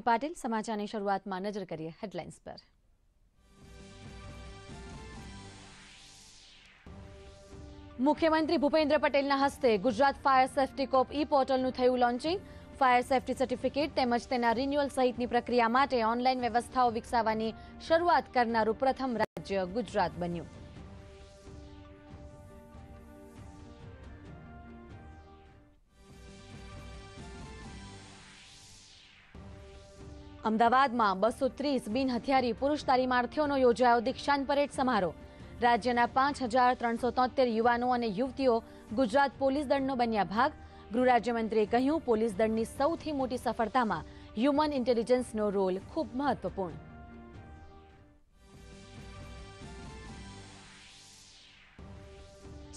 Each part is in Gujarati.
પાટીલ સમાચારની શરૂઆતમાં નજર કરીએ હેડલાઇન્સ પર મુખ્યમંત્રી ભૂપેન્દ્ર પટેલના હસ્તે Gujarat fire safety COP e પોર્ટલનું થયું લોન્ચિંગ ફાયર સેફટી સર્ટિફિકેટ તેમજ તેના રિન્યુઅલ સહિતની પ્રક્રિયા માટે ઓનલાઈન વ્યવસ્થાઓ વિકસાવવાની શરૂઆત કરનારું પ્રથમ રાજ્ય ગુજરાત બન્યું અમદાવાદમાં બસો ત્રીસ બિનહથિયારી પુરુષ તાલીમાર્થીઓનો યોજાયો દીક્ષાંત પરેડ સમારોહ રાજ્યના પાંચ હજાર ત્રણસો તોતેર યુવાનો અને યુવતીઓ ગુજરાત પોલીસ દળનો બન્યા ભાગ ગૃહ રાજ્યમંત્રીએ કહ્યું પોલીસ દળની સૌથી મોટી સફળતામાં હ્યુમન ઇન્ટેલિજન્સનો રોલ ખૂબ મહત્વપૂર્ણ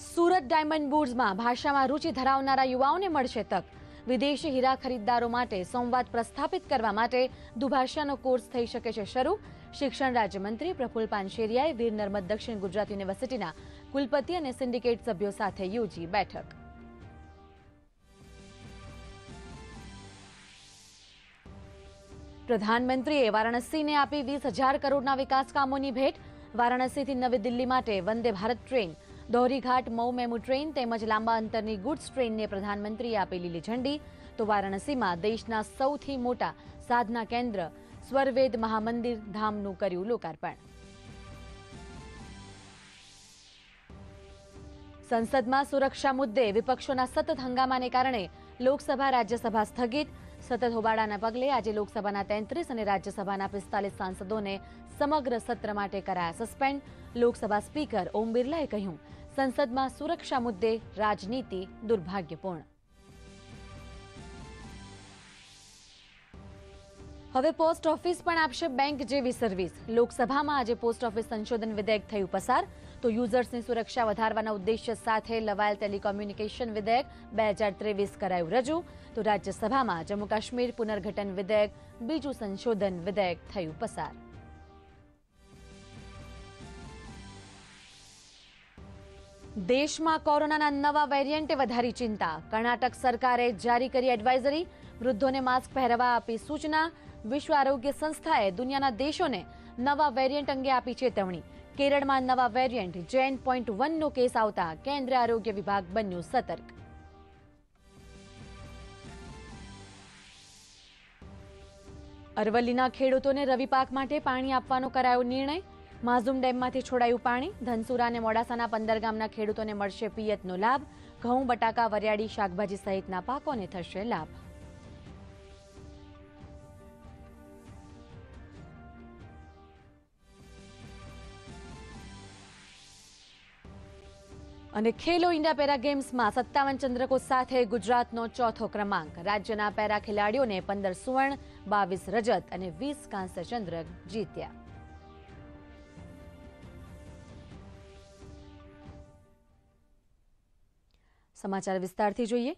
સુરત ડાયમંડ બુર્સમાં ભાષામાં રુચિ ધરાવનારા યુવાઓને મળશે તક વિદેશી હીરા ખરીદદારો માટે સંવાદ પ્રસ્થાપિત કરવા માટે દુભાષાનો કોર્સ થઈ શકે છે શરૂ શિક્ષણ રાજ્યમંત્રી પ્રફુલ પાનશેરિયાએ વીર નર્મદ દક્ષિણ ગુજરાત યુનિવર્સિટીના કુલપતિ અને સિન્ડિકેટ સભ્યો સાથે યોજી બેઠક પ્રધાનમંત્રીએ વારાણસીને આપી વીસ હજાર કરોડના વિકાસ કામોની ભેટ વારાણસીથી નવી દિલ્હી માટે Vande Bharat train Dohrighat Mau MEMU train તેમજ લાંબા અંતરની ગુડ્સ ટ્રેનને પ્રધાનમંત્રીએ આપેલી લીઝંડી તો વારાણસીમાં દેશના સૌથી મોટા સાધના કેન્દ્ર સ્વરવેદ મહામંદિર ધામનું કર્યું લોકાર્પણ સંસદમાં સુરક્ષા મુદ્દે વિપક્ષોના સતત હંગામાને કારણે લોકસભા રાજ્યસભા સ્થગિત સતત હોબાળાના પગલે આજે લોકસભાના તેત્રીસ અને રાજ્યસભાના પિસ્તાલીસ સાંસદોને સમગ્ર સત્ર માટે કરાયા સસ્પેન્ડ લોકસભા સ્પીકર ઓમ બિરલાએ કહ્યું સંસદમાં સુરક્ષા મુદ્દે રાજનીતિ દુર્ભાગ્યપૂર્ણ હવે પોસ્ટ ઓફિસ પણ આપશે બેંક જેવી સર્વિસ લોકસભામાં આજે પોસ્ટ ઓફિસ સંશોધન વિધેયક થયું પસાર તો યુઝર્સની સુરક્ષા વધારવાના ઉદ્દેશ્ય સાથે લવાયેલ ટેલિકોમ્યુનિકેશન વિધેયક બે હજાર ત્રેવીસ કરાયું રજૂ તો રાજ્યસભામાં જમ્મુ કાશ્મીર પુનર્ગઠન વિધેયક બીજું સંશોધન વિધેયક થયું પસાર દેશમાં કોરોનાના નવા વેરિયન્ટે વધારી ચિંતા કર્ણાટક સરકારે જારી કરી એડવાઇઝરી વૃદ્ધોને માસ્ક પહેરવા આપી સૂચના વિશ્વ આરોગ્ય સંસ્થાએ દુનિયાના દેશોને નવા વેરિયન્ટ અંગે આપી ચેતવણી કેરળમાં નવા વેરિયન્ટ જેન પોઈન્ટ વનનો કેસ આવતા કેન્દ્રીય આરોગ્ય વિભાગ બન્યું સતર્ક અરવલ્લીના ખેડૂતોને રવિપાક માટે પાણી આપવાનો કરાયો નિર્ણય માઝુમ ડેમમાંથી છોડાયું પાણી ધનસુરા અને મોડાસાના પંદર ગામના ખેડૂતોને મળશે પિયતનો લાભ ઘઉં બટાકા વરિયાળી શાકભાજી સહિતના પાકોને થશે લાભ અને ખેલો ઇન્ડિયા પેરા ગેમ્સમાં સત્તાવન ચંદ્રકો સાથે ગુજરાતનો ચોથો ક્રમાંક રાજ્યના પેરા ખેલાડીઓને પંદર સુવર્ણ બાવીસ રજત અને વીસ કાંસ્ય ચંદ્રક જીત્યા સમાચાર વિસ્તારથી જોઈએ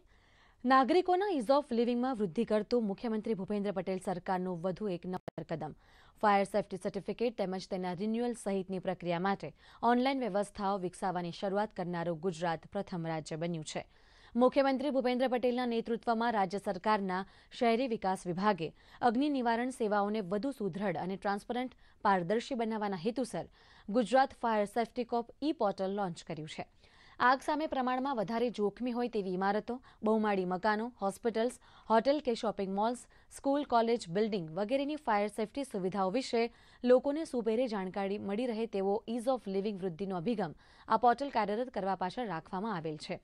નાગરિકોના ઇઝ ઓફ લિવિંગમાં વૃદ્ધિ કરતું મુખ્યમંત્રી ભૂપેન્દ્ર પટેલ સરકારનું વધુ એક નવતર કદમ ફાયર સેફટી સર્ટિફિકેટ તેમજ તેના રિન્યુઅલ સહિતની પ્રક્રિયા માટે ઓનલાઈન વ્યવસ્થાઓ વિકસાવવાની શરૂઆત કરનારું ગુજરાત પ્રથમ રાજ્ય બન્યું છે મુખ્યમંત્રી ભૂપેન્દ્ર પટેલના નેતૃત્વમાં રાજ્ય સરકારના શહેરી વિકાસ વિભાગે અગ્નિ નિવારણ સેવાઓને વધુ સુદૃઢ અને ટ્રાન્સપરન્ટ પારદર્શી બનાવવાના હેતુસર Gujarat fire safety COP e portal launch કર્યું છે આગ સામે પ્રમાણમાં વધારે જોખમી હોય તેવી ઇમારતો બહુમાળી મકાનો હોસ્પિટલ્સ હોટેલ કે shopping malls school college building વગેરેની ફાયર સેફટી સુવિધાઓ વિશે લોકોને સુપેરે જાણકારી મળી રહે તેવો ઇઝ ઓફ લિવિંગ વૃદ્ધિનો અભિગમ આ પોર્ટલ કાર્યરત કરવા પાછળ રાખવામાં આવેલ છે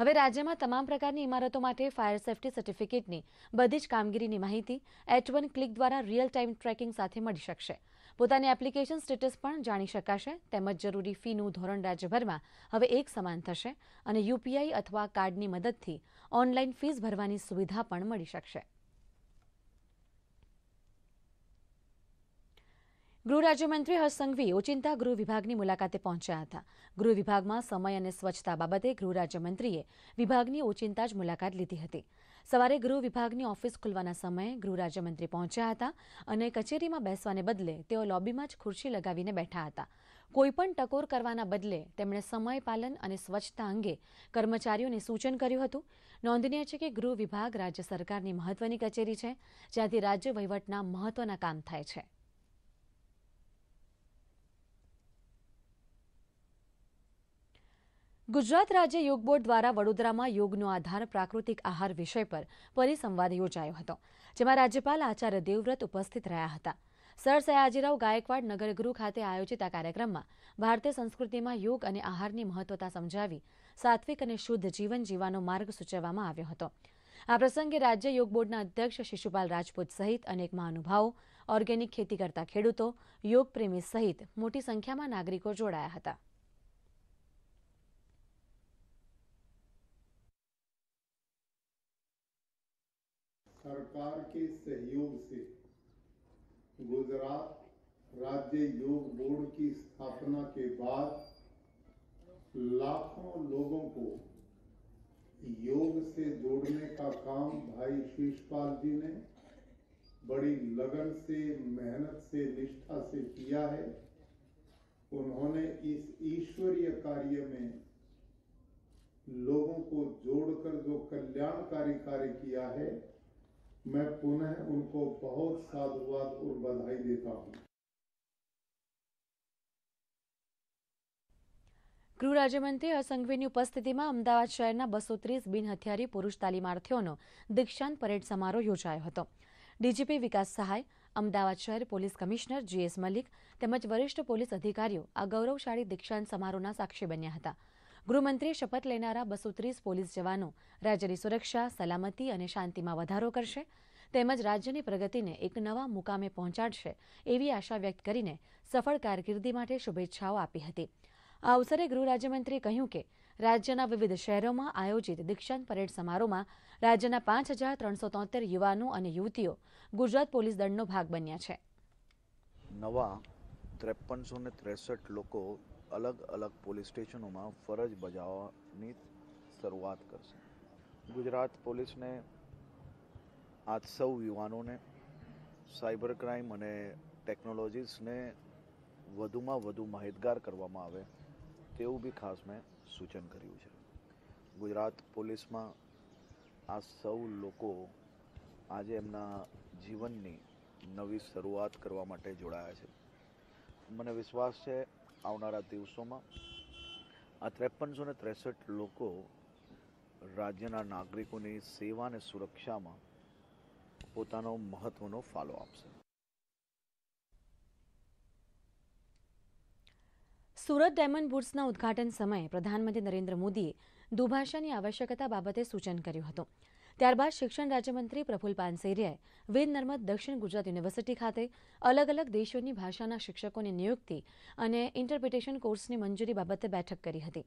હવે રાજ્યમાં તમામ પ્રકારની ઇમારતો માટે ફાયર સેફટી સર્ટિફિકેટની બધી જ કામગીરીની માહિતી એચ વન ક્લિક દ્વારા રિયલ ટાઇમ ટ્રેકિંગ સાથે મળી શકશે પોતાની એપ્લિકેશન સ્ટેટસ પણ જાણી શકાશે તેમજ જરૂરી ફીનું ધોરણ રાજ્યભરમાં હવે એક સમાન થશે અને યુપીઆઈ અથવા કાર્ડની મદદથી ઓનલાઈન ફીઝ ભરવાની સુવિધા પણ મળી શકશે ગૃહ રાજ્યમંત્રી હર્ષ સંઘવી ઓચિંતા ગૃહ વિભાગની મુલાકાતે પહોંચ્યા હતા ગૃહ વિભાગમાં સમય અને સ્વચ્છતા બાબતે ગૃહ રાજ્યમંત્રીએ વિભાગની ઓચિંતા જ મુલાકાત લીધી હતી સવારે ગૃહ વિભાગની ઓફિસ ખુલવાના સમયે ગૃહ રાજ્યમંત્રી પહોંચ્યા હતા અને કચેરીમાં બેસવાને બદલે તેઓ લોબીમાં જ ખુરશી લગાવીને બેઠા હતા કોઈપણ ટકોર કરવાના બદલે તેમણે સમય પાલન અને સ્વચ્છતા અંગે કર્મચારીઓને સૂચન કર્યું હતું નોંધનીય છે કે ગૃહ વિભાગ રાજ્ય સરકારની મહત્વની કચેરી છે જ્યાંથી રાજ્ય વહીવટના મહત્વના કામ થાય છે ગુજરાત રાજ્ય યોગ બોર્ડ દ્વારા વડોદરામાં યોગનો આધાર પ્રાકૃતિક આહાર વિષય પર પરિસંવાદ યોજાયો હતો જેમાં રાજ્યપાલ આચાર્ય દેવવ્રત ઉપસ્થિત રહ્યા હતા સર સયાજીરાવ ગાયકવાડ નગરગૃહ ખાતે આયોજિત આ કાર્યક્રમમાં ભારતીય સંસ્કૃતિમાં યોગ અને આહારની મહત્વતા સમજાવી સાત્વિક અને શુદ્ધ જીવન જીવવાનો માર્ગ સૂચવવામાં આવ્યો હતો આ પ્રસંગે રાજ્ય યોગ બોર્ડના અધ્યક્ષ શિશુપાલ રાજપૂત સહિત અનેક મહાનુભાવો ઓર્ગેનિક ખેતી કરતા ખેડૂતો યોગ પ્રેમી સહિત મોટી સંખ્યામાં નાગરિકો જોડાયા હતા सरकार के सहयोग से गुजरात राज्य योग बोर्ड की स्थापना के बाद लाखों लोगों को योग से जोड़ने का काम भाई शीशपाल जी ने बड़ी लगन से मेहनत से निष्ठा से किया है उन्होंने इस ईश्वरीय कार्य में लोगों को जोड़कर जो कल्याणकारी कार्य किया है मैं पुनः उनको बहुत साधुवाद और बधाई देता हूँ ગૃહ રાજ્યમંત્રી અસંઘવીની ઉપસ્થિતિમાં અમદાવાદ શહેરના બસો ત્રીસ બિનહથિયારી પુરુષ તાલીમાર્થીઓનો દીક્ષાંત પરેડ સમારોહ યોજાયો હતો ડીજીપી વિકાસ સહાય અમદાવાદ શહેર પોલીસ કમિશનર જીએસ મલિક તેમજ વરિષ્ઠ પોલીસ અધિકારીઓ આ ગૌરવશાળી દીક્ષાંત સમારોહના સાક્ષી બન્યા હતા ગૃહમંત્રી શપથ લેનારા બસો ત્રીસ પોલીસ જવાનો રાજ્યની સુરક્ષા સલામતી અને શાંતિમાં વધારો કરશે તેમજ રાજ્યની પ્રગતિને એક નવા મુકામે પહોંચાડશે એવી આશા વ્યક્ત કરીને સફળ કારકિર્દી માટે શુભેચ્છાઓ આપી હતી આ અવસરે ગૃહ રાજ્યમંત્રીએ કહ્યું કે રાજ્યના વિવિધ શહેરોમાં આયોજિત દીક્ષાંત પરેડ સમારોહમાં રાજ્યના પાંચ હજાર ત્રણસો તોતેર યુવાનો અને યુવતીઓ ગુજરાત પોલીસ દળનો ભાગ બન્યા છે નવા ત્રેપનસો ને ત્રેસઠ લોકો અલગ અલગ પોલીસ સ્ટેશનોમાં ફરજ બજાવવાની શરૂઆત કરશે ગુજરાત પોલીસને આ સૌ યુવાનોને સાયબર ક્રાઇમ અને ટેકનોલોજીસને વધુમાં વધુ માહિતગાર કરવામાં આવે તેવું બી ખાસ મેં સૂચન કર્યું છે ગુજરાત પોલીસમાં આ સૌ લોકો આજે એમના જીવનની નવી શરૂઆત કરવા માટે જોડાયા છે મને વિશ્વાસ છે આવનારા દિવસોમાં આ ત્રેપનસો ને ત્રેસઠ લોકો રાજ્યના નાગરિકોની સેવા અને સુરક્ષામાં પોતાનો મહત્વનો ફાળો આપશે સુરત ડાયમંડ બુટ્સના ઉદઘાટન સમયે પ્રધાનમંત્રી નરેન્દ્ર મોદીએ દુભાષાની આવશ્યકતા બાબતે સૂચન કર્યું હતું ત્યારબાદ શિક્ષણ રાજ્યમંત્રી પ્રફુલ પાનસેરિયાએ વેદ નર્મદ દક્ષિણ ગુજરાત યુનિવર્સિટી ખાતે અલગ અલગ દેશોની ભાષાના શિક્ષકોની નિયુક્તિ અને ઇન્ટરપ્રિટેશન કોર્સની મંજૂરી બાબતે બેઠક કરી હતી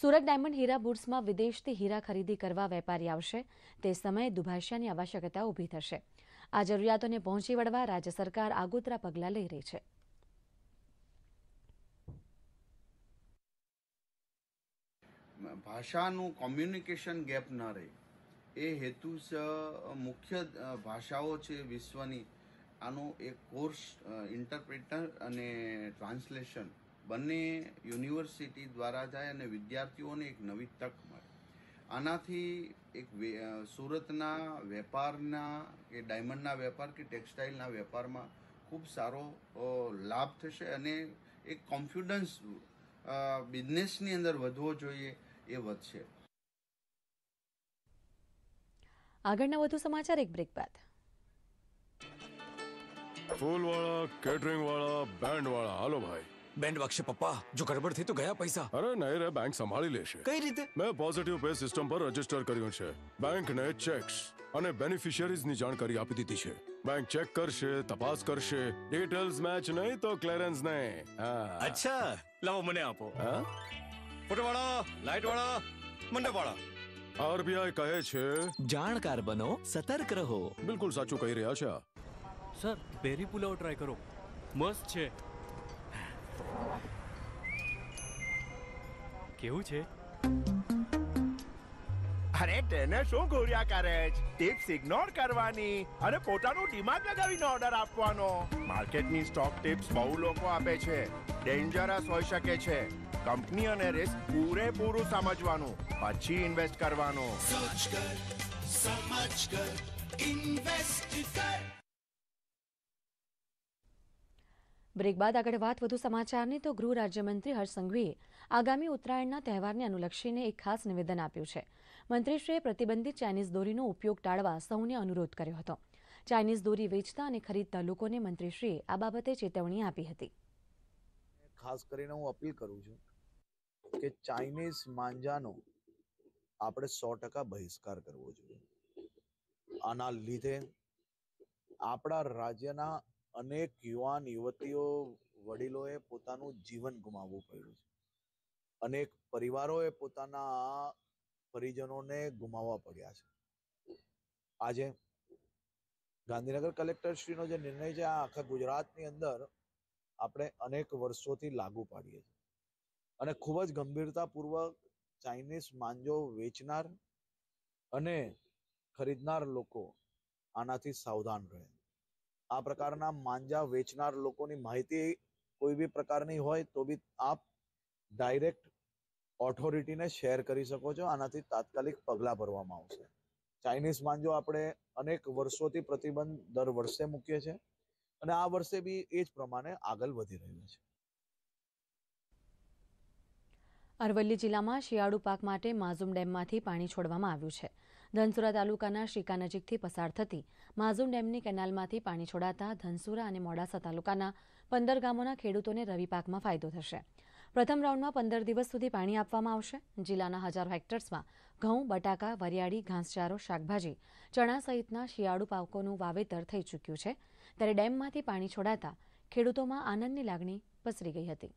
સુરત ડાયમંડ હીરા બુટ્સમાં વિદેશથી હીરા ખરીદી કરવા વેપારી આવશે તે સમયે દુભાષ્યાની આવશ્યકતા ઊભી થશે આ જરૂરિયાતોને પહોંચી વળવા રાજ્ય સરકાર આગોતરા પગલાં લઈ રહી છે ભાષાનું કોમ્યુનિકેશન ગેપ ન રહે એ હેતુ મુખ્ય ભાષાઓ છે વિશ્વની આનો એક કોર્સ ઇન્ટરપ્રિટર અને ટ્રાન્સલેશન બંને યુનિવર્સિટી દ્વારા જાય અને વિદ્યાર્થીઓને એક નવી તક મળે આનાથી એક સુરતના વેપારના કે ડાયમંડના વેપાર કે ટેક્સટાઇલના વેપારમાં ખૂબ સારો લાભ થશે અને એક કોન્ફિડન્સ બિઝનેસની અંદર વધવો જોઈએ એ વધશે આગળના વધુ સમાચાર એક બ્રેક બાદ ફૂલવાળા કેટરિંગ વાળા બેન્ડ વાળા હાલો ભાઈ બેન્ડ વાગશે પપ્પા જો ગડબડ થઈ તો ગયા પૈસા અરે નહીં રે બેંક સંભાળી લેશે કઈ રીતે મેં પોઝિટિવ પે સિસ્ટમ પર રજિસ્ટર કર્યું છે બેંકને ચેક્સ અને બેનિફિશિયરીઝની જાણકારી આપી દીધી છે બેંક ચેક કરશે તપાસ કરશે ડિટેલ્સ મેચ નહીં તો ક્લેરન્સ નહીં અચ્છા લાવો મને આપો હા ફોટો વાળા લાઈટ વાળા મંડપ વાળા આરબીઆઈ કહે છે જાણકાર બનો સતર્ક રહો બિલકુલ સાચું કહી રહ્યા છે સર બેરી પુલાવ ટ્રાય કરો મસ્ત છે કેવું છે અરે તેને શું ઘોર્યા કરે છે ટિપ્સ ઇગ્નોર કરવાની અને પોતાનું દિમાગ લગાવીને ઓર્ડર આપવાનો માર્કેટની સ્ટોક ટિપ્સ બહુ લોકો આપે છે ડેન્જરસ હોઈ શકે છે કંપની અને રિસ્ક પૂરેપૂરું સમજવાનું પછી ઇન્વેસ્ટ કરવાનું બ્રેક બાદ આગળ વાત વધુ સમાચારની તો ગૃહ રાજ્યમંત્રી હર્ષ સંઘવીએ આગામી ઉત્તરાયણના તહેવારને અનુલક્ષીને એક ખાસ નિવેદન આપ્યું છે મંત્રીશ્રીએ પ્રતિબંધિત ચાઇનીઝ દોરીનો ઉપયોગ ટાળવા સૌને અનુરોધ કર્યો હતો ચાઇનીઝ દોરી વેચતા અને ખરીદતા લોકોને મંત્રીશ્રીએ આ બાબતે ચેતવણી આપી હતી ખાસ કરીને હું અપીલ કરું છું કે ચાઇનીઝ માંજાનો આપણે સો ટકા બહિષ્કાર કરવો જોઈએ આના લીધે આપણા રાજ્યના અનેક યુવાન યુવતીઓ વડીલોએ પોતાનું જીવન ગુમાવવું પડ્યું છે અનેક પરિવારોએ પોતાના પરિજનોને ગુમાવવા પડ્યા છે આજે ગાંધીનગર કલેક્ટરશ્રીનો જે નિર્ણય છે આ આખા ગુજરાતની અંદર આપણે અનેક વર્ષોથી લાગુ પાડીએ છીએ અને ખૂબ જ ગંભીરતાપૂર્વક ચાઇનીઝ માંજો વેચનાર અને ખરીદનાર લોકો આનાથી સાવધાન રહે આ પ્રકારના માંજા વેચનાર લોકોની માહિતી કોઈ બી પ્રકારની હોય તો બી આપ ડાયરેક્ટ ઓથોરિટીને શેર કરી શકો છો આનાથી તાત્કાલિક પગલાં ભરવામાં આવશે ચાઇનીઝ માંજો આપણે અનેક વર્ષોથી પ્રતિબંધ દર વર્ષે મૂકીએ છીએ અને આ વર્ષે બી એ જ પ્રમાણે આગળ વધી રહ્યું છે અરવલ્લી જિલ્લામાં શિયાળુ પાક માટે માઝુમ ડેમમાંથી પાણી છોડવામાં આવ્યું છે ધનસુરા તાલુકાના શિકા નજીકથી પસાર થતી માઝુમ ડેમની કેનાલમાંથી પાણી છોડાતા ધનસુરા અને મોડાસા તાલુકાના પંદર ગામોના ખેડૂતોને રવિ પાકમાં ફાયદો થશે પ્રથમ રાઉન્ડમાં પંદર દિવસ સુધી પાણી આપવામાં આવશે જિલ્લાના હજારો હેક્ટર્સમાં ઘઉં બટાકા વરિયાળી ઘાસચારો શાકભાજી ચણા સહિતના શિયાળુ પાકોનું વાવેતર થઈ ચૂક્યું છે ત્યારે ડેમમાંથી પાણી છોડાતા ખેડૂતોમાં આનંદની લાગણી પસરી ગઈ હતી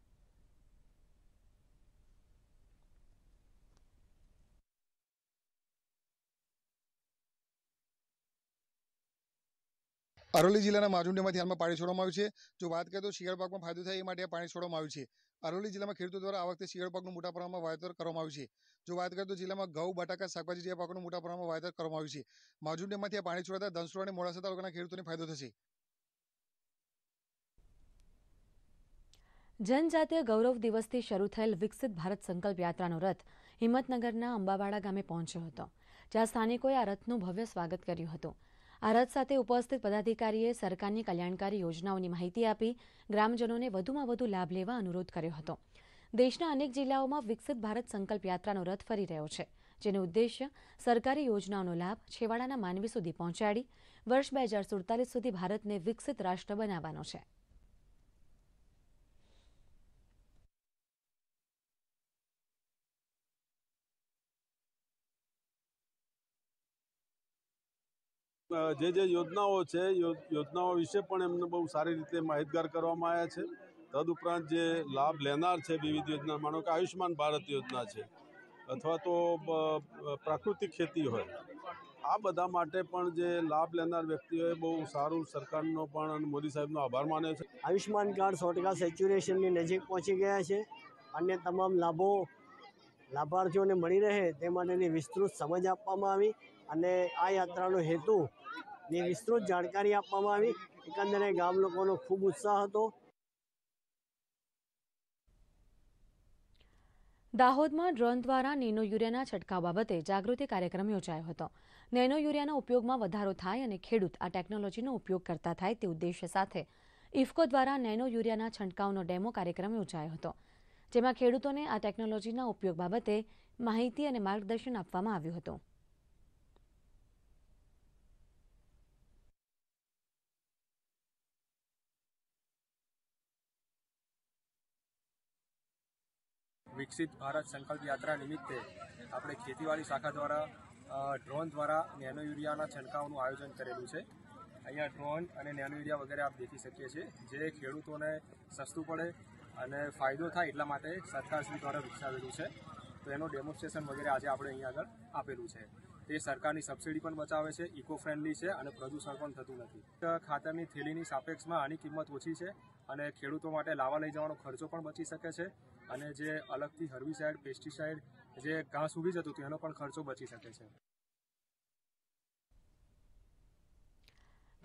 અરવલ્લી જિલ્લાના માજુંડીમાંથી હાલમાં પાણી છોડવામાં આવ્યું છે જો વાત કરીએ તો શિયાળ પાકમાં ફાયદો થાય એ માટે પાણી છોડવામાં આવ્યું છે અરવલ્લી જિલ્લામાં ખેડૂતો દ્વારા આ વખતે શિયાળ પાકનું મોટા પ્રમાણમાં વાવેતર કરવામાં આવ્યું છે જો વાત કરીએ તો જિલ્લામાં ઘઉં બટાકા શાકભાજી જેવા પાકનું મોટા પ્રમાણમાં વાવેતર કરવામાં આવ્યું છે માજુંડીમાંથી આ પાણી છોડાતા ધનસુરા અને મોડાસા તાલુકાના ખેડૂતોને ફાયદો થશે જનજાતીય ગૌરવ દિવસથી શરૂ થયેલ વિકસિત ભારત સંકલ્પ યાત્રાનો રથ હિંમતનગરના અંબાવાડા ગામે પહોંચ્યો હતો જ્યાં સ્થાનિકોએ આ રથનું ભવ્ય સ્વાગત કર્યું હતું આ રથ સાથે ઉપસ્થિત પદાધિકારીએ સરકારની કલ્યાણકારી યોજનાઓની માહિતી આપી ગ્રામજનોને વધુમાં વધુ લાભ લેવા અનુરોધ કર્યો હતો દેશના અનેક જિલ્લાઓમાં વિકસિત ભારત સંકલ્પ યાત્રાનો રથ ફરી રહ્યો છે જેનો ઉદ્દેશ્ય સરકારી યોજનાઓનો લાભ છેવાડાના માનવી સુધી પહોંચાડી વર્ષ બે હજાર સુડતાલીસ સુધી ભારતને વિકસિત રાષ્ટ્ર બનાવવાનો છે જે જે યોજનાઓ છે યોજનાઓ વિશે પણ એમને બહુ સારી રીતે માહિતગાર કરવામાં આવ્યા છે તદુપરાંત જે લાભ લેનાર છે વિવિધ યોજના માનો કે આયુષ્યમાન ભારત યોજના છે અથવા તો પ્રાકૃતિક ખેતી હોય આ બધા માટે પણ જે લાભ લેનાર વ્યક્તિઓએ બહુ સારું સરકારનો પણ અને મોદી સાહેબનો આભાર માન્યો છે આયુષ્યમાન કાર્ડ સો ટકા સેચ્યુરેશનની નજીક પહોંચી ગયા છે અને તમામ લાભો લાભાર્થીઓને મળી રહે તે માટેની વિસ્તૃત સમજ આપવામાં આવી અને આ યાત્રાનો હેતુ જે વિસ્તૃત જાણકારી આપવામાં આવી એકંદરે ગામ લોકોનો ખૂબ ઉત્સાહ હતો દાહોદમાં ડ્રોન દ્વારા નેનો યુરિયાના છંટકાવ બાબતે જાગૃતિ કાર્યક્રમ યોજાયો હતો નેનો યુરિયાના ઉપયોગમાં વધારો થાય અને ખેડૂત આ ટેકનોલોજીનો ઉપયોગ કરતા થાય તે ઉદ્દેશ્ય સાથે ઇફકો દ્વારા નેનો યુરિયાના છંટકાવનો ડેમો કાર્યક્રમ યોજાયો હતો જેમાં ખેડૂતોને આ ટેકનોલોજીના ઉપયોગ બાબતે માહિતી અને માર્ગદર્શન આપવામાં આવ્યું હતું વિકસિત ભારત સંકલ્પ યાત્રા નિમિત્તે આપણે ખેતીવાડી શાખા દ્વારા ડ્રોન દ્વારા નેનો યુરિયાના છંટકાવનું આયોજન કરેલું છે અહીંયા ડ્રોન અને નેનો યુરિયા વગેરે આપ દેખી શકીએ છીએ જે ખેડૂતોને સસ્તું પડે અને ફાયદો થાય એટલા માટે સરકારશ્રી દ્વારા વિકસાવેલું છે તો એનું ડેમોન્સ્ટ્રેશન વગેરે આજે આપણે અહીંયા આગળ આપેલું છે તે સરકારની સબસિડી પણ બચાવે છે ઇકો ફ્રેન્ડલી છે અને પ્રદૂષણ પણ થતું નથી ખાતરની થેલીની સાપેક્ષમાં આની કિંમત ઓછી છે અને ખેડૂતો માટે લાવા લઈ જવાનો ખર્ચો પણ બચી શકે છે અને જે અલગથી હર્બિસાઇડ પેસ્ટિસાઇડ જે ઘાસ ઉગી જતું તેનો પણ ખર્ચો બચી શકે છે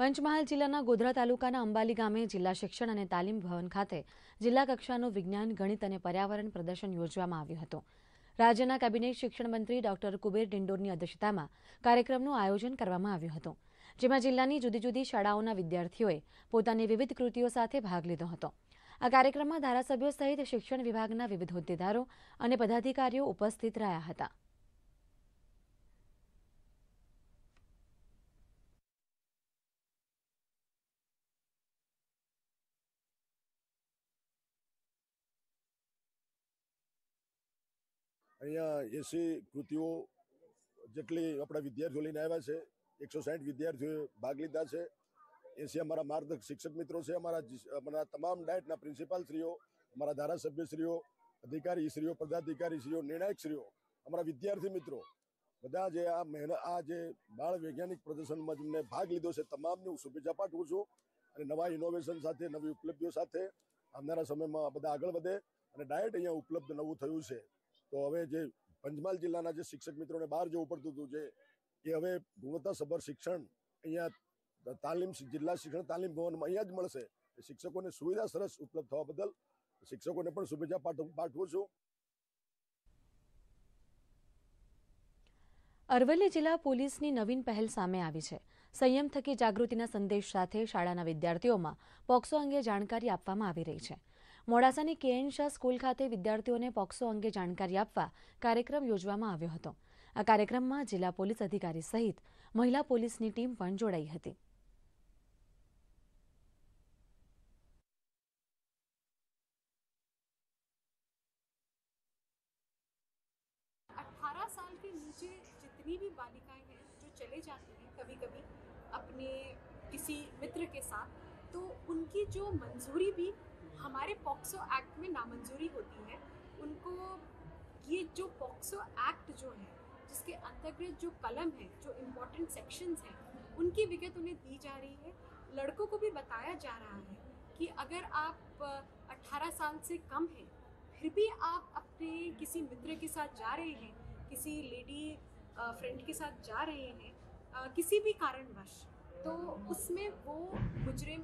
પંચમહાલ જિલ્લાના ગોધરા તાલુકાના અંબાલી ગામે જિલ્લા શિક્ષણ અને તાલીમ ભવન ખાતે જિલ્લા કક્ષાનું વિજ્ઞાન ગણિત અને પર્યાવરણ પ્રદર્શન યોજવામાં આવ્યું હતું રાજ્યના કેબિનેટ શિક્ષણ મંત્રી ડોક્ટર કુબેર ડિંડોરની અધ્યક્ષતામાં કાર્યક્રમનું આયોજન કરવામાં આવ્યું હતું જેમાં જિલ્લાની જુદી જુદી શાળાઓના વિદ્યાર્થીઓએ પોતાની વિવિધ કૃતિઓ સાથે ભાગ લીધો હતો આ કાર્યક્રમમાં ધારાસભ્યો સહિત શિક્ષણ વિભાગના વિવિધ હોદ્દેદારો અને પદાધિકારીઓ ઉપસ્થિત રહ્યા હતા અહીંયા એસી કૃતિઓ જેટલી આપણા વિદ્યાર્થીઓ લઈને આવ્યા છે એકસો સાઠ વિદ્યાર્થીઓએ ભાગ લીધા છે એસી અમારા માર્ગદર્શક શિક્ષક મિત્રો છે અમારા અમારા તમામ ડાયટના પ્રિન્સિપાલશ્રીઓ અમારા ધારાસભ્યશ્રીઓ અધિકારીશ્રીઓ પદાધિકારીશ્રીઓ નિર્ણાયકશ્રીઓ અમારા વિદ્યાર્થી મિત્રો બધા જે આ મહેનત આ જે બાળ વૈજ્ઞાનિક પ્રદર્શનમાં જેમને ભાગ લીધો છે તમામને હું શુભેચ્છા પાઠવું છું અને નવા ઇનોવેશન સાથે નવી ઉપલબ્ધિઓ સાથે આવનારા સમયમાં બધા આગળ વધે અને ડાયટ અહીંયા ઉપલબ્ધ નવું થયું છે તો હવે જે પંચમહાલ જિલ્લાના જે શિક્ષક મિત્રોને બહાર જવું પડતું હતું જે એ હવે ગુણવત્તાસભર શિક્ષણ અહીંયા તાલીમ જિલ્લા શિક્ષણ તાલીમ ભવનમાં અહીંયા જ મળશે શિક્ષકોને સુવિધા સરસ ઉપલબ્ધ થવા બદલ શિક્ષકોને પણ શુભેચ્છા પાઠવું છું અરવલ્લી જિલ્લા પોલીસની નવીન પહેલ સામે આવી છે સંયમ થકી જાગૃતિના સંદેશ સાથે શાળાના વિદ્યાર્થીઓમાં પોક્સો અંગે જાણકારી આપવામાં આવી રહી છે મોડાસાની કેએન શાહ સ્કૂલ ખાતે વિદ્યાર્થીઓને પોક્સો અંગે જાણકારી આપવા કાર્યક્રમ યોજવામાં આવ્યો હતો આ કાર્યક્રમમાં જિલ્લા પોલીસ અધિકારી સહિત મહિલા પોલીસની ટીમ પણ જોડાઈ હતી अठारह साल के नीचे जितनी भी बालिकाएं हैं जो चले जाती हैं हमारे पॉक्सो एक्ट में नामंजूरी होती है उनको ये जो पॉक्सो एक्ट जो है जिसके अंतर्गत जो कलम है जो इम्पोर्टेंट सेक्शंस हैं उनकी विगत उन्हें दी जा रही है लड़कों को भी बताया जा रहा है कि अगर आप 18 साल से कम हैं फिर भी आप अपने किसी मित्र के साथ जा रहे हैं किसी लेडी फ्रेंड के साथ जा रहे हैं किसी भी कारणवश तो उसमें वो मुजरिम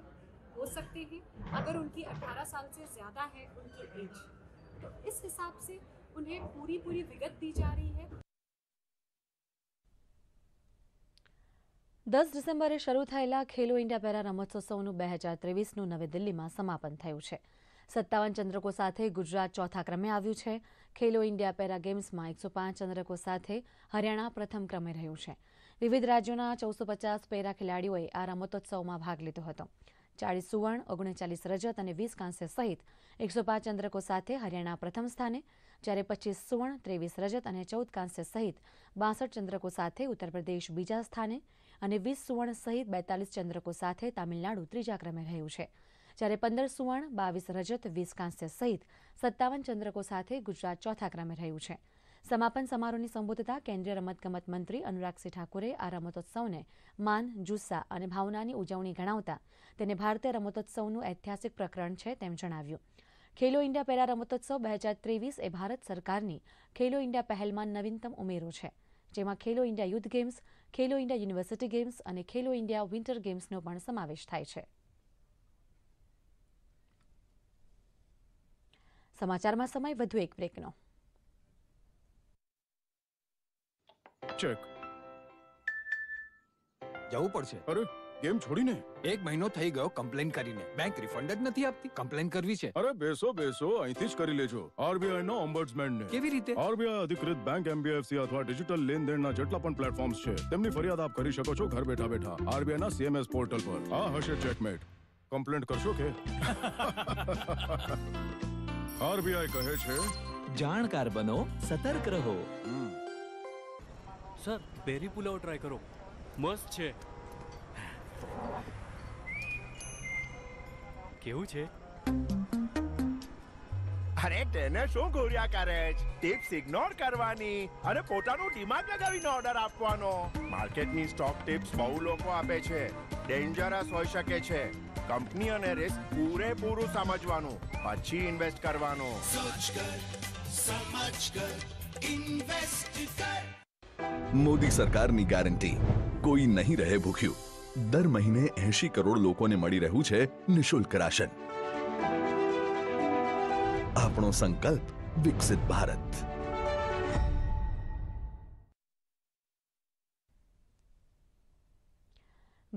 हो सकते हैं अगर उनकी 18 साल से ज़्यादा है उनकी एज तो इस हिसाब से उन्हें पूरी पूरी विगत दी जा रही है 10 ડિસેમ્બરે શરૂ થયેલા ખેલો ઇન્ડિયા પેરા રમતોત્સવનું બે હજાર ત્રેવીસનું નવી દિલ્હીમાં સમાપન થયું છે સત્તાવન ચંદ્રકો સાથે ગુજરાત ચોથા ક્રમે આવ્યું છે ખેલો ઇન્ડિયા પેરા ગેમ્સમાં એકસો પાંચ ચંદ્રકો સાથે હરિયાણા પ્રથમ ક્રમે રહ્યું છે વિવિધ રાજ્યોના ચૌસો પચાસ પેરા ખેલાડીઓએ આ રમતોત્સવમાં ભાગ લીધો હતો ચાળીસ સુવર્ણ ઓગણચાલીસ રજત અને વીસ કાંસ્ય સહિત એકસો પાંચ ચંદ્રકો સાથે હરિયાણા પ્રથમ સ્થાને જ્યારે પચીસ સુવર્ણ ત્રેવીસ રજત અને ચૌદ કાંસ્ય સહિત બાસઠ ચંદ્રકો સાથે ઉત્તરપ્રદેશ બીજા સ્થાને અને વીસ સુવર્ણ સહિત બેતાલીસ ચંદ્રકો સાથે તામિલનાડુ ત્રીજા ક્રમે રહ્યું છે જ્યારે પંદર સુવર્ણ બાવીસ રજત વીસ કાંસ્ય સહિત સત્તાવન ચંદ્રકો સાથે ગુજરાત ચોથા ક્રમે રહ્યું છે સમાપન સમારોહને સંબોધતા કેન્દ્રીય રમતગમત મંત્રી અનુરાગસિંહ ઠાકુરે આ રમતોત્સવને માન જુસ્સા અને ભાવનાની ઉજવણી ગણાવતા તેને ભારતીય રમતોત્સવનું ઐતિહાસિક પ્રકરણ છે તેમ જણાવ્યું ખેલો ઇન્ડિયા પેરા રમતોત્સવ બે હજાર ત્રેવીસ એ ભારત સરકારની ખેલો ઇન્ડિયા પહેલમાં નવીનતમ ઉમેરો છે જેમાં Khelo India youth games Khelo India university games અને ખેલો ઇન્ડિયા વિન્ટર ગેમ્સનો પણ સમાવેશ થાય છે સમાચારમાં સમય વધુ એક બ્રેકનો ચેક જવું પડશે અરે ગેમ છોડીને એક મહિનો થઈ ગયો કમ્પ્લેન કરીને બેંક રિફંડ જ નથી આપતી કમ્પ્લેન કરવી છે અરે બેસો બેસો અહીંથી જ કરી લેજો આરબીઆઈ નો ઓમ્બડ્સમેન ને કેવી રીતે આરબીઆઈ અધિકૃત બેંક એમબીએફસી અથવા ડિજિટલ લેનદેણના જેટલા પણ પ્લેટફોર્મ્સ છે તેમની ફરિયાદ આપ કરી શકો છો ઘર બેઠા બેઠા આરબીઆઈ ના સીએમએસ પોર્ટલ પર આ હશે ચેકમેટ કમ્પ્લેન્ટ કરશો કે આરબીઆઈ કહે છે જાણકાર બનો સતર્ક રહો સર બેરી પુલાવ ટ્રાય કરો મસ્ત છે કેવું છે અરે તેને શું ગોળિયા કરે છે ટિપ્સ ઇગ્નોર કરવાની અને પોતાનું દિમાગ લગાવીને ઓર્ડર આપવાનો માર્કેટની સ્ટોક ટિપ્સ બહુ લોકો આપે છે ડેન્જરસ હોઈ શકે છે કંપની અને રિસ્ક પૂરેપૂરું સમજવાનું પછી ઇન્વેસ્ટ કરવાનું સમજ કર સમજ કર ઇન્વેસ્ટ કર મોદી સરકારની ગેરંટી કોઈ નહીં રહે ભૂખ્યું દર મહિને એસી કરોડ લોકોને મળી રહ્યું છે નિઃશુલ્ક રાશન આપણો સંકલ્પ વિકસિત ભારત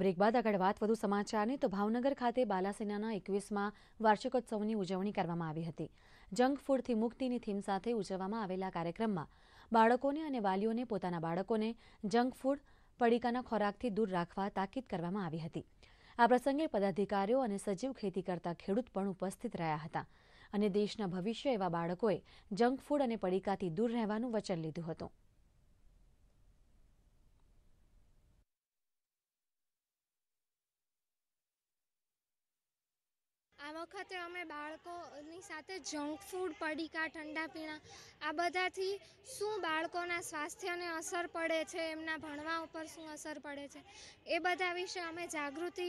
બ્રેક બાદ આગળ વાત વધુ સમાચારની તો ભાવનગર ખાતે બાલાસેનાના એકવીસમાં વાર્ષિકોત્સવની ઉજવણી કરવામાં આવી હતી જંક ફૂડથી મુક્તિની થીમ સાથે ઉજવવામાં આવેલા કાર્યક્રમમાં બાળકોને અને વાલીઓને પોતાના બાળકોને જંક ફૂડ પડીકાના ખોરાકથી દૂર રાખવા તાકીદ કરવામાં આવી હતી આ પ્રસંગે પદાધિકારીઓ અને સજીવ ખેતી કરતા ખેડૂત પણ ઉપસ્થિત રહ્યા હતા અને દેશના ભવિષ્ય એવા બાળકોએ જંક ફૂડ અને પડીકાથી દૂર રહેવાનું વચન લીધું હતું આ વખતે અમે બાળકોની સાથે જંક ફૂડ પડીકા ઠંડા પીણા આ બધાથી શું બાળકોના સ્વાસ્થ્યને અસર પડે છે એમના ભણવા ઉપર શું અસર પડે છે એ બધા વિશે અમે જાગૃતિ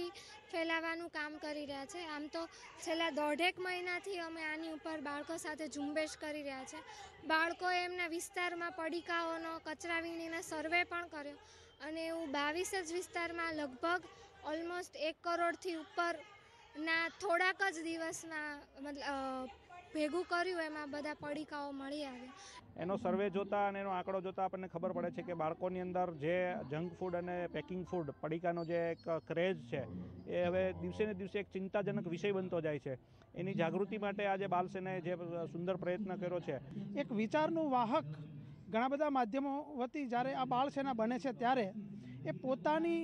ફેલાવવાનું કામ કરી રહ્યા છે આમ તો છેલ્લા દોઢેક મહિનાથી અમે આની ઉપર બાળકો સાથે ઝુંબેશ કરી રહ્યા છે બાળકોએ એમના વિસ્તારમાં પડીકાઓનો કચરા વીણીને સર્વે પણ કર્યો અને એવું બાવીસ જ વિસ્તારમાં લગભગ ઓલમોસ્ટ એક કરોડથી ઉપર ના થોડાક જ દિવસમાં મતલબ ભેગું કર્યું એમાં બધા પડીકાઓ મળી આવે એનો સર્વે જોતા અને એનો આંકડો જોતા આપણને ખબર પડે છે કે બાળકોની અંદર જે જંક ફૂડ અને પેકિંગ ફૂડ પડીકાનો જે એક ક્રેઝ છે એ હવે દિવસે ને દિવસે એક ચિંતાજનક વિષય બનતો જાય છે એની જાગૃતિ માટે આજે બાલસેનાએ જે સુંદર પ્રયત્ન કર્યો છે એક વિચારનું વાહક ઘણા બધા માધ્યમો વતી જ્યારે આ બાળસેના બને છે ત્યારે એ પોતાની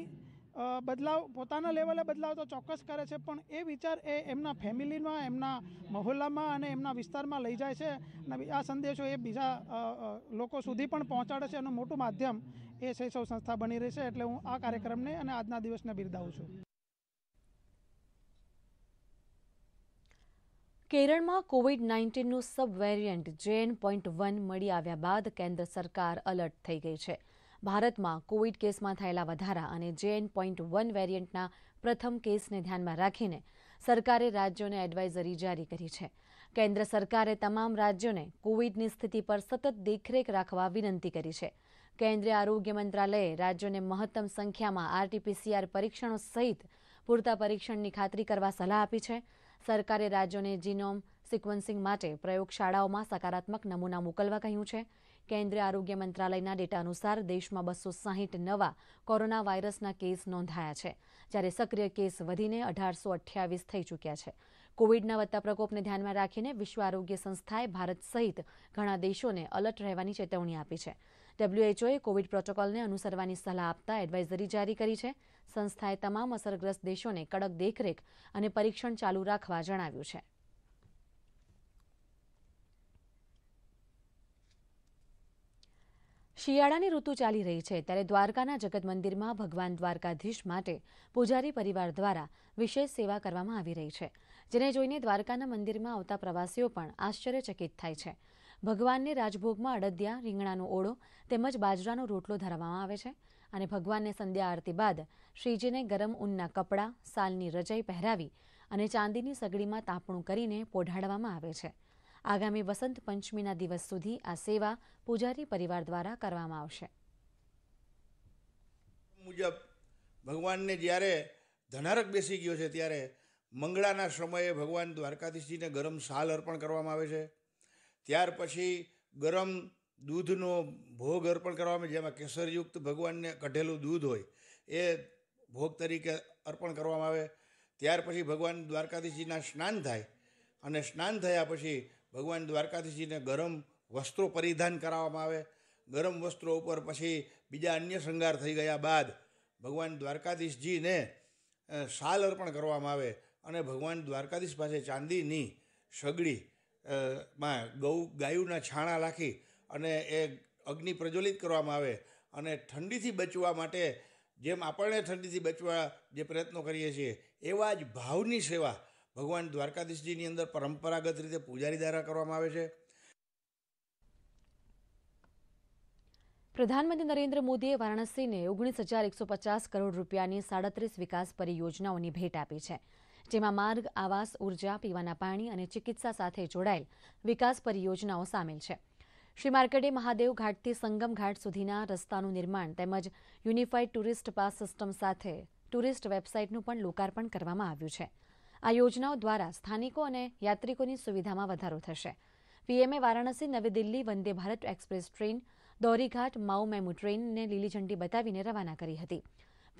બદલાવ પોતાના લેવલે બદલાવ તો ચોક્કસ કરે છે પણ એ વિચાર એ એમના ફેમિલીમાં એમના મહોલ્લામાં અને એમના વિસ્તારમાં લઈ જાય છે અને આ સંદેશો એ બીજા લોકો સુધી પણ પહોંચાડે છે એનું મોટું માધ્યમ એ શૈશવ સંસ્થા બની રહી છે એટલે હું આ કાર્યક્રમને અને આજના દિવસને બિરદાવું છું કેરળમાં કોવિડ નાઇન્ટીનનું sub variant JN point one મળી આવ્યા બાદ કેન્દ્ર સરકાર અલર્ટ થઈ ગઈ છે ભારતમાં કોવિડ કેસમાં થયેલા વધારા અને જેએન પોઈન્ટ વન વેરિયન્ટના પ્રથમ કેસને ધ્યાનમાં રાખીને સરકારે રાજ્યોને એડવાઇઝરી જારી કરી છે કેન્દ્ર સરકારે તમામ રાજ્યોને કોવિડની સ્થિતિ પર સતત દેખરેખ રાખવા વિનંતી કરી છે કેન્દ્રીય આરોગ્ય મંત્રાલયે રાજ્યોને મહત્તમ સંખ્યામાં આરટીપીસીઆર પરીક્ષણો સહિત પૂરતા પરીક્ષણની ખાતરી કરવા સલાહ આપી છે સરકારે રાજ્યોને જીનોમ સિક્વન્સિંગ માટે પ્રયોગશાળાઓમાં સકારાત્મક નમૂના મોકલવા કહ્યું છે કેન્દ્રીય આરોગ્ય મંત્રાલયના ડેટા અનુસાર દેશમાં બસો સાહીઠ નવા કોરોના વાયરસના કેસ નોંધાયા છે જ્યારે સક્રિય કેસ વધીને અઢારસો અઠ્યાવીસ થઈ ચૂક્યા છે કોવિડના વધતા પ્રકોપને ધ્યાનમાં રાખીને વિશ્વ આરોગ્ય સંસ્થાએ ભારત સહિત ઘણા દેશોને અલર્ટ રહેવાની ચેતવણી આપી છે ડબ્લ્યુએચઓએ કોવિડ પ્રોટોકોલને અનુસરવાની સલાહ આપતા એડવાઇઝરી જારી કરી છે સંસ્થાએ તમામ અસરગ્રસ્ત દેશોને કડક દેખરેખ અને પરીક્ષણ ચાલુ રાખવા જણાવ્યું છે શિયાળાની ઋતુ ચાલી રહી છે ત્યારે દ્વારકાના જગત મંદિરમાં ભગવાન દ્વારકાધીશ માટે પૂજારી પરિવાર દ્વારા વિશેષ સેવા કરવામાં આવી રહી છે જેને જોઈને દ્વારકાના મંદિરમાં આવતા પ્રવાસીઓ પણ આશ્ચર્યચકિત થાય છે ભગવાનને રાજભોગમાં અડદિયા રીંગણાનો ઓળો તેમજ બાજરાનો રોટલો ધરવામાં આવે છે અને ભગવાનને સંધ્યા આરતી બાદ શ્રીજીને ગરમ ઊનના કપડાં સાલની રજાઈ પહેરાવી અને ચાંદીની સગડીમાં તાપણું કરીને પોઢાડવામાં આવે છે આગામી વસંત પંચમીના દિવસ સુધી આ સેવા પૂજારી પરિવાર દ્વારા કરવામાં આવશે મુજબ ભગવાનને જ્યારે ધનારક બેસી ગયો છે ત્યારે મંગળાના સમયે ભગવાન દ્વારકાધીશજીને ગરમ સાલ અર્પણ કરવામાં આવે છે ત્યાર પછી ગરમ દૂધનો ભોગ અર્પણ કરવામાં આવે જેમાં કેસરયુક્ત ભગવાનને કઢેલું દૂધ હોય એ ભોગ તરીકે અર્પણ કરવામાં આવે ત્યાર પછી ભગવાન દ્વારકાધીશજીના સ્નાન થાય અને સ્નાન થયા પછી ભગવાન દ્વારકાધીશજીને ગરમ વસ્ત્રો પરિધાન કરાવવામાં આવે ગરમ વસ્ત્રો ઉપર પછી બીજા અન્ય શૃંગાર થઈ ગયા બાદ ભગવાન દ્વારકાધીશજીને શાલ અર્પણ કરવામાં આવે અને ભગવાન દ્વારકાધીશ પાસે ચાંદીની સગડી માં ગૌ ગાયુના છાણા રાખી અને એ અગ્નિ પ્રજ્વલિત કરવામાં આવે અને ઠંડીથી બચવા માટે જેમ આપણને ઠંડીથી બચવા જે પ્રયત્નો કરીએ છીએ એવા જ ભાવની સેવા ભગવાન દ્વારકાધીશજીની અંદર પરંપરાગત રીતે પૂજારી દ્વારા કરવામાં આવે છે પ્રધાનમંત્રી નરેન્દ્ર મોદીએ વારાણસીને ઓગણીસ હજાર એકસો પચાસ કરોડ રૂપિયાની સાડત્રીસ વિકાસ પરિયોજનાઓની ભેટ આપી છે જેમાં માર્ગ આવાસ ઉર્જા પીવાના પાણી અને ચિકિત્સા સાથે જોડાયેલ વિકાસ પરિયોજનાઓ સામેલ છે શ્રી માર્કેડે મહાદેવ ઘાટથી સંગમ ઘાટ સુધીના રસ્તાનું નિર્માણ તેમજ યુનિફાઇડ ટુરિસ્ટ પાસ સિસ્ટમ સાથે ટુરિસ્ટ વેબસાઇટનું પણ લોકાર્પણ કરવામાં આવ્યું છે આ યોજનાઓ દ્વારા સ્થાનિકો અને યાત્રિકોની સુવિધામાં વધારો થશે પીએમએ Varanasi Navi Delhi Vande Bharat express train Dorighat Mau MEMU ટ્રેનને લીલી ઝંડી બતાવીને રવાના કરી હતી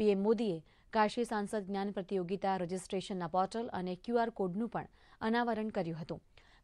પીએમ મોદીએ કાશી સાંસદ જ્ઞાન પ્રતિયોગિતા રજીસ્ટ્રેશનના પોર્ટલ અને ક્યુઆર કોડનું પણ અનાવરણ કર્યું હતું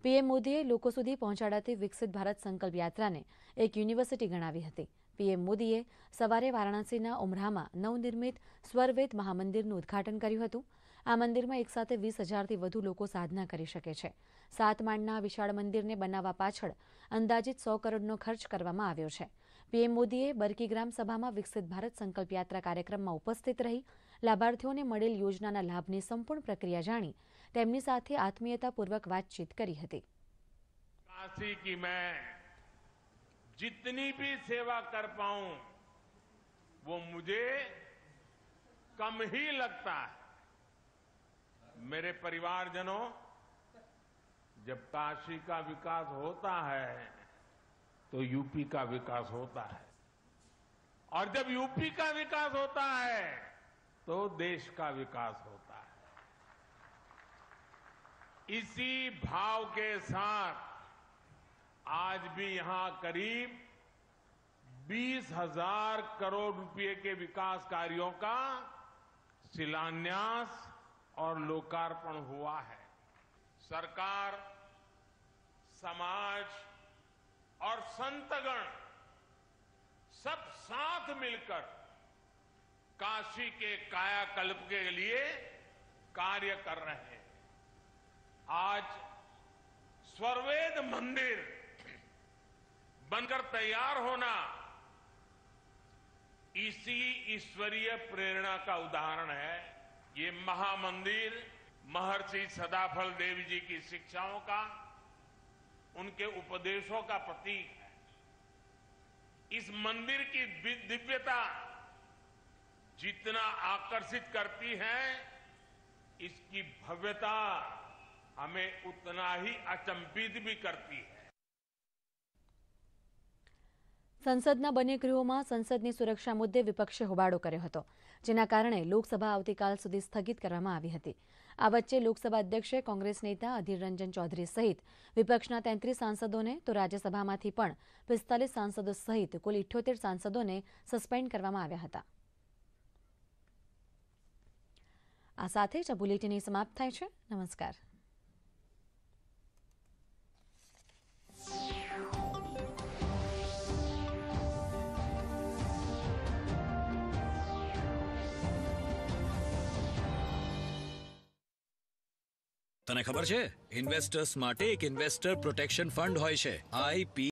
પીએમ મોદીએ લોકો સુધી પહોંચાડાતી વિકસિત ભારત સંકલ્પ યાત્રાને એક યુનિવર્સિટી ગણાવી હતી પીએમ મોદીએ સવારે વારાણસીના ઉમરામાં નવનિર્મિત સ્વરવેદ મહામંદિરનું ઉદઘાટન કર્યું હતું આ મંદિરમાં એકસાથે વીસ હજારથી વધુ લોકો સાધના કરી શકે છે સાત માળના વિશાળ મંદિરને બનાવવા પાછળ અંદાજિત સો કરોડનો ખર્ચ કરવામાં આવ્યો છે પીએમ મોદીએ બરકી ગ્રામ સભામાં વિકસિત ભારત સંકલ્પ યાત્રા કાર્યક્રમમાં ઉપસ્થિત રહી લાભાર્થીઓને મળેલ યોજનાના લાભની સંપૂર્ણ પ્રક્રિયા જાણી તેમની સાથે આત્મીયતાપૂર્વક વાતચીત કરી હતી કાશી કી મેં जितनी भी सेवा कर पाऊं वो मुझे कम ही लगता है मेरे परिवारजनों जब काशी का विकास होता है तो यूपी का विकास होता है और जब यूपी का विकास होता है तो देश का विकास होता है इसी भाव के साथ आज भी यहां करीब बीस हजार करोड़ रुपए के विकास कार्यों का शिलान्यास और लोकार्पण हुआ है सरकार समाज और संतगण सब साथ मिलकर काशी के कायाकल्प के लिए कार्य कर रहे हैं आज स्वर्वेद मंदिर बनकर तैयार होना इसी ईश्वरीय प्रेरणा का उदाहरण है ये महामंदिर महर्षि सदाफल देव जी की शिक्षाओं का उनके उपदेशों का प्रतीक है इस मंदिर की दिव्यता जितना आकर्षित करती है इसकी भव्यता हमें उतना ही अचंभित भी करती है સંસદના બંને ગૃહોમાં સંસદની સુરક્ષા મુદ્દે વિપક્ષે હોબાળો કર્યો હતો જેના કારણે લોકસભા આવતીકાલ સુધી સ્થગિત કરવામાં આવી હતી આ વચ્ચે લોકસભા અધ્યક્ષે કોંગ્રેસ નેતા અધીર રંજન ચૌધરી સહિત વિપક્ષના તેત્રીસ સાંસદોને તો રાજ્યસભામાંથી પણ પિસ્તાલીસ સાંસદો સહિત કુલ ઇઠ્યોતેર સાંસદોને સસ્પેન્ડ કરવામાં આવ્યા હતા આ સાથે જ બુલેટિન સમાપ્ત થાય છે નમસ્કાર તને ખબર છે ઇન્વેસ્ટર્સ માટે એક ઇન્વેસ્ટર પ્રોટેક્શન ફંડ હોય છે આઈપી